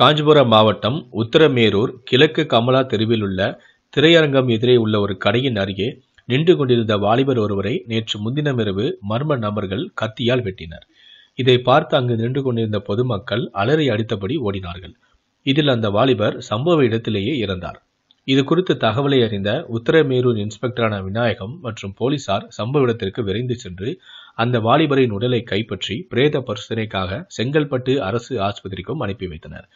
காஞ்சிபுரம் மாவட்டம் உத்தரமேரூர் கிழக்கு கமலா தெருவில் உள்ள திரையரங்கம் எதிரே உள்ள ஒரு கடையின் அருகே நின்று கொண்டிருந்த வாலிபர் ஒருவரை நேற்று முன்தினமிரவு மர்ம நபர்கள் கத்தியால் வெட்டினர் இதை பார்த்து அங்கு நின்று கொண்டிருந்த பொதுமக்கள் அலறி அடித்தபடி ஓடினார்கள் இதில் அந்த வாலிபர் சம்பவ இடத்திலேயே இறந்தார் இது குறித்து தகவலை அறிந்த உத்தரமேரூர் இன்ஸ்பெக்டரான விநாயகம் மற்றும் போலீசார் சம்பவ இடத்திற்கு விரைந்து சென்று அந்த வாலிபரின் உடலை கைப்பற்றி பிரேத பரிசோதனைக்காக செங்கல்பட்டு அரசு ஆஸ்பத்திரிக்கும் அனுப்பி வைத்தனர்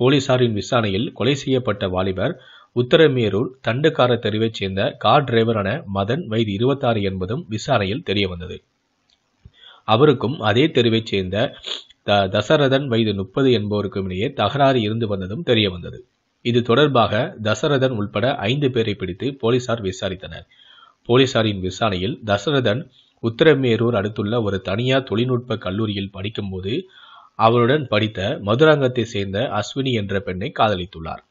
போலீசாரின் விசாரணையில் கொலை செய்யப்பட்ட வாலிபர் உத்தரமேரூர் தண்டுக்கார தெருவைச் சேர்ந்த கார் டிரைவரான மதன் வயது இருபத்தாறு என்பதும் விசாரணையில் தெரியவந்தது அவருக்கும் அதே தெருவைச் சேர்ந்த தசரதன் வயது முப்பது என்பவருக்கும் இடையே தகராறு இருந்து வந்ததும் தெரியவந்தது இது தொடர்பாக தசரதன் உள்பட ஐந்து பேரை பிடித்து போலீசார் விசாரித்தனர் போலீசாரின் விசாரணையில் தசரதன் உத்தரமேரூர் அடுத்துள்ள ஒரு தனியார் தொழில்நுட்ப கல்லூரியில் படிக்கும்போது அவருடன் படித்த மதுராங்கத்தை சேர்ந்த அஸ்வினி என்ற பெண்ணை காதலித்துள்ளார்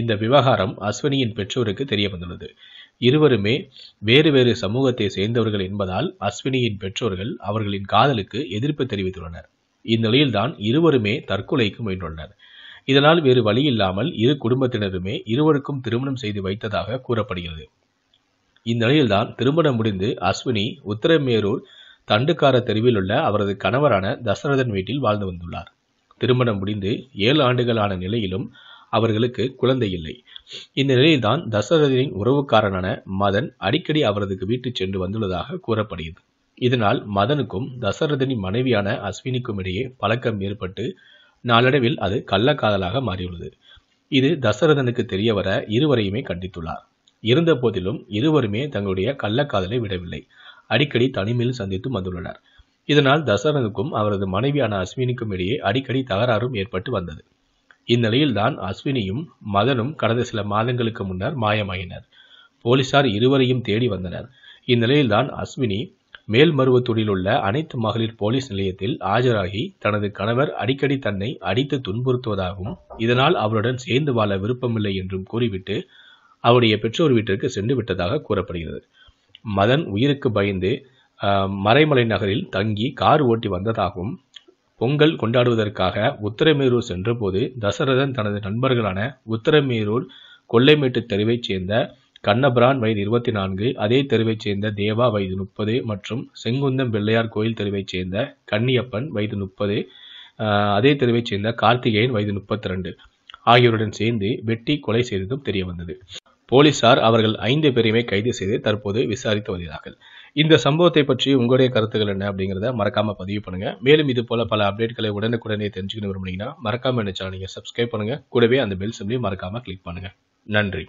இந்த விவகாரம் அஸ்வினியின் பெற்றோருக்கு தெரிய வந்துள்ளது இருவருமே வேறு வேறு சமூகத்தை சேர்ந்தவர்கள் என்பதால் அஸ்வினியின் பெற்றோர்கள் அவர்களின் காதலுக்கு எதிர்ப்பு தெரிவித்துள்ளனர் இந்நிலையில்தான் இருவருமே தற்கொலைக்கு முயன்றுள்ளனர் இதனால் வேறு வழி இல்லாமல் இரு குடும்பத்தினருமே இருவருக்கும் திருமணம் செய்து வைத்ததாக கூறப்படுகிறது இந்நிலையில்தான் திருமணம் முடிந்து அஸ்வினி உத்தரமேரூர் தண்டுக்கார தெருவில் உள்ள அவரது கணவரான தசரதன் வீட்டில் வாழ்ந்து வந்துள்ளார் திருமணம் முடிந்து ஏழு ஆண்டுகளான நிலையிலும் அவர்களுக்கு குழந்தை இல்லை இந்த நிலையில்தான் தசரதனின் உறவுக்காரனான மதன் அடிக்கடி அவரதுக்கு வீட்டு சென்று வந்துள்ளதாக கூறப்படுகிறது இதனால் மதனுக்கும் தசரதனின் மனைவியான அஸ்வினிக்கும் இடையே பழக்கம் ஏற்பட்டு நாளடைவில் அது கள்ளக்காதலாக மாறியுள்ளது இது தசரதனுக்கு தெரியவர இருவரையுமே கண்டித்துள்ளார் இருந்த போதிலும் இருவருமே தங்களுடைய கள்ளக்காதலை விடவில்லை அடிக்கடி தனிமையில் சந்தித்து வந்துள்ளனர் இதனால் தசரனுக்கும் அவரது மனைவியான அஸ்வினிக்கும் இடையே அடிக்கடி தகராறும் ஏற்பட்டு வந்தது இந்நிலையில்தான் அஸ்வினியும் மதனும் கடந்த சில மாதங்களுக்கு முன்னர் மாயமாகினர் போலீசார் இருவரையும் தேடி வந்தனர் இந்நிலையில்தான் அஸ்வினி மேல்மருவத்தூரில் உள்ள அனைத்து மகளிர் போலீஸ் நிலையத்தில் ஆஜராகி தனது கணவர் அடிக்கடி தன்னை அடித்து துன்புறுத்துவதாகவும் இதனால் அவருடன் சேர்ந்து வாழ விருப்பமில்லை என்றும் கூறிவிட்டு அவருடைய பெற்றோர் வீட்டிற்கு சென்று விட்டதாக கூறப்படுகிறது மதன் உயிருக்கு பயந்து மறைமலை நகரில் தங்கி கார் ஓட்டி வந்ததாகவும் பொங்கல் கொண்டாடுவதற்காக உத்தரமேரூர் சென்றபோது தசரதன் தனது நண்பர்களான உத்தரமேரூர் கொள்ளைமேட்டு தெருவைச் சேர்ந்த கண்ணபிரான் வயது இருபத்தி நான்கு அதே தெருவைச் சேர்ந்த தேவா வயது முப்பது மற்றும் செங்குந்தம் பிள்ளையார் கோயில் தெருவைச் சேர்ந்த கன்னியப்பன் வயது முப்பது அதே தெருவைச் சேர்ந்த கார்த்திகேயன் வயது முப்பத்தி ரெண்டு ஆகியோருடன் சேர்ந்து வெட்டி கொலை செய்ததும் தெரியவந்தது போலீசார் அவர்கள் ஐந்து பேரையுமே கைது செய்து தற்போது விசாரித்து வருகிறார்கள் இந்த சம்பவத்தை பற்றி உங்களுடைய கருத்துக்கள் என்ன அப்படிங்கிறத மறக்காம பதிவு பண்ணுங்க மேலும் இது போல பல அப்டேட்களை உடனுக்குடனே தெரிஞ்சுக்கணும் விரும்புனீங்கன்னா மறக்காம என்ன சேனல் நீங்க சப்ஸ்கிரைப் பண்ணுங்க கூடவே அந்த பெல் சிம்லையும் மறக்காம கிளிக் பண்ணுங்க நன்றி